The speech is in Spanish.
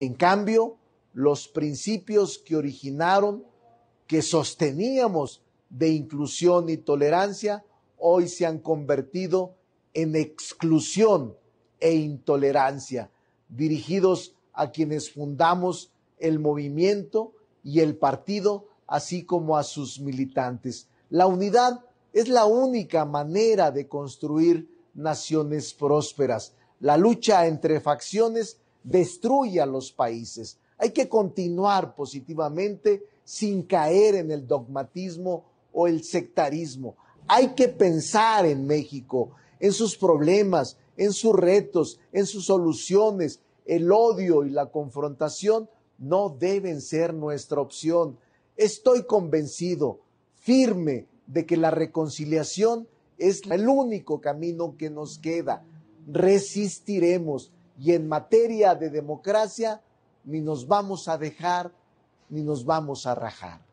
En cambio, los principios que originaron, que sosteníamos de inclusión y tolerancia, hoy se han convertido en exclusión e intolerancia, dirigidos a quienes fundamos el movimiento y el partido, así como a sus militantes. La unidad es la única manera de construir naciones prósperas. La lucha entre facciones Destruye a los países. Hay que continuar positivamente sin caer en el dogmatismo o el sectarismo. Hay que pensar en México, en sus problemas, en sus retos, en sus soluciones. El odio y la confrontación no deben ser nuestra opción. Estoy convencido, firme, de que la reconciliación es el único camino que nos queda. Resistiremos, y en materia de democracia ni nos vamos a dejar ni nos vamos a rajar.